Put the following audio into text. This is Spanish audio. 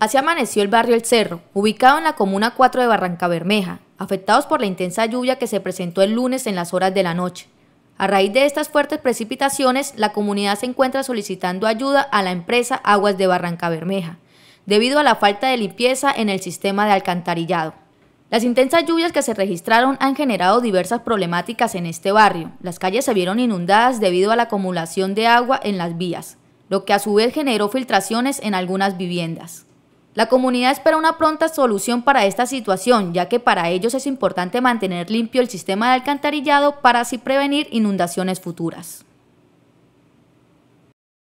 Así amaneció el barrio El Cerro, ubicado en la comuna 4 de Barranca Bermeja, afectados por la intensa lluvia que se presentó el lunes en las horas de la noche. A raíz de estas fuertes precipitaciones, la comunidad se encuentra solicitando ayuda a la empresa Aguas de Barranca Bermeja, debido a la falta de limpieza en el sistema de alcantarillado. Las intensas lluvias que se registraron han generado diversas problemáticas en este barrio. Las calles se vieron inundadas debido a la acumulación de agua en las vías, lo que a su vez generó filtraciones en algunas viviendas. La comunidad espera una pronta solución para esta situación, ya que para ellos es importante mantener limpio el sistema de alcantarillado para así prevenir inundaciones futuras.